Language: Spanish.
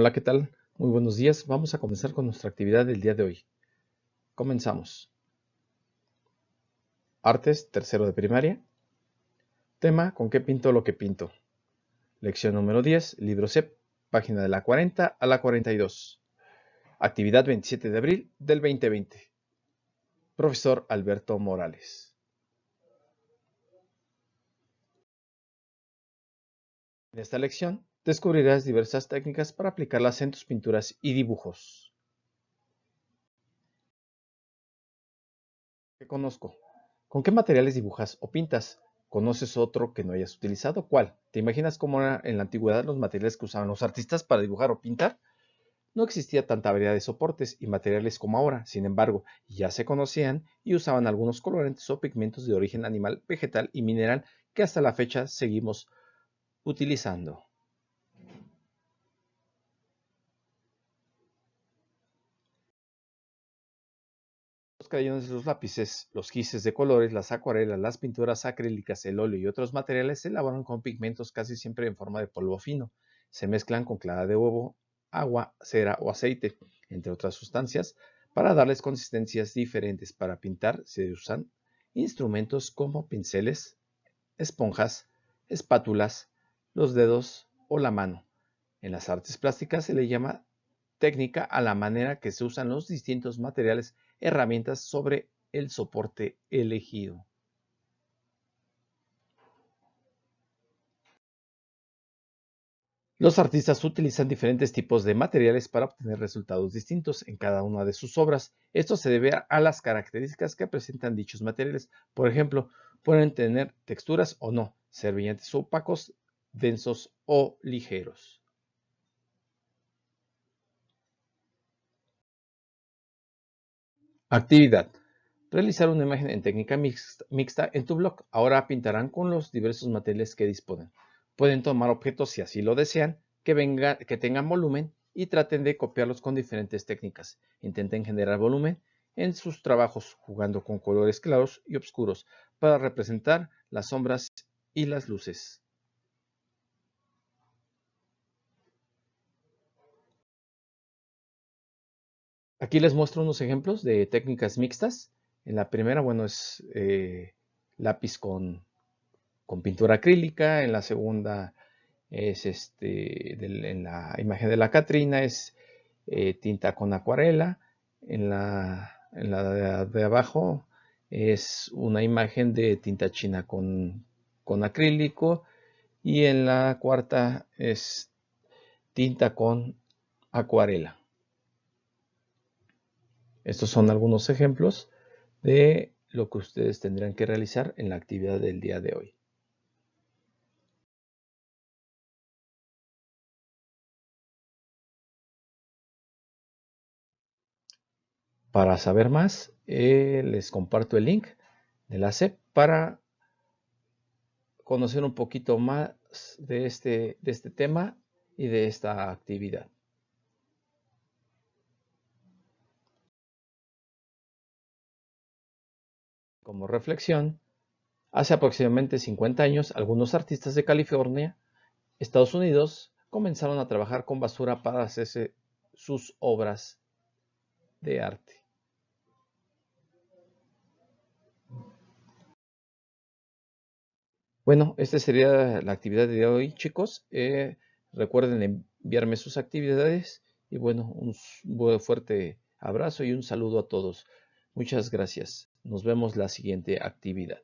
Hola, ¿qué tal? Muy buenos días. Vamos a comenzar con nuestra actividad del día de hoy. Comenzamos. Artes, tercero de primaria. Tema, ¿con qué pinto lo que pinto? Lección número 10, libro C, página de la 40 a la 42. Actividad 27 de abril del 2020. Profesor Alberto Morales. En esta lección descubrirás diversas técnicas para aplicarlas en tus pinturas y dibujos. ¿Qué conozco? ¿Con qué materiales dibujas o pintas? ¿Conoces otro que no hayas utilizado? ¿Cuál? ¿Te imaginas cómo eran en la antigüedad los materiales que usaban los artistas para dibujar o pintar? No existía tanta variedad de soportes y materiales como ahora, sin embargo, ya se conocían y usaban algunos colorantes o pigmentos de origen animal, vegetal y mineral que hasta la fecha seguimos utilizando. los crayones, los lápices, los gises de colores, las acuarelas, las pinturas acrílicas, el óleo y otros materiales se elaboran con pigmentos casi siempre en forma de polvo fino. Se mezclan con clara de huevo, agua, cera o aceite, entre otras sustancias, para darles consistencias diferentes. Para pintar se usan instrumentos como pinceles, esponjas, espátulas, los dedos o la mano. En las artes plásticas se le llama técnica a la manera que se usan los distintos materiales, herramientas sobre el soporte elegido. Los artistas utilizan diferentes tipos de materiales para obtener resultados distintos en cada una de sus obras. Esto se debe a las características que presentan dichos materiales. Por ejemplo, pueden tener texturas o no, ser brillantes o opacos, densos o ligeros. Actividad. Realizar una imagen en técnica mixta, en tu blog. Ahora pintarán con los diversos materiales que disponen. Pueden tomar objetos si así lo desean, que, que tengan volumen y traten de copiarlos con diferentes técnicas. Intenten generar volumen en sus trabajos jugando con colores claros y oscuros para representar las sombras y las luces. Aquí les muestro unos ejemplos de técnicas mixtas. En la primera, bueno, es eh, lápiz con, pintura acrílica. En la segunda es este, en la imagen de la Catrina es eh, tinta con acuarela. En la, de, abajo es una imagen de tinta china con acrílico. Y en la cuarta es tinta con acuarela. Estos son algunos ejemplos de lo que ustedes tendrán que realizar en la actividad del día de hoy. Para saber más, eh, les comparto el link de la SEP para conocer un poquito más de este, este tema y de esta actividad. Como reflexión, hace aproximadamente 50 años algunos artistas de California, Estados Unidos, comenzaron a trabajar con basura para hacerse sus obras de arte. Bueno, esta sería la actividad de hoy, chicos. Eh, recuerden enviarme sus actividades y bueno, un fuerte abrazo y un saludo a todos. Muchas gracias. Nos vemos la siguiente actividad.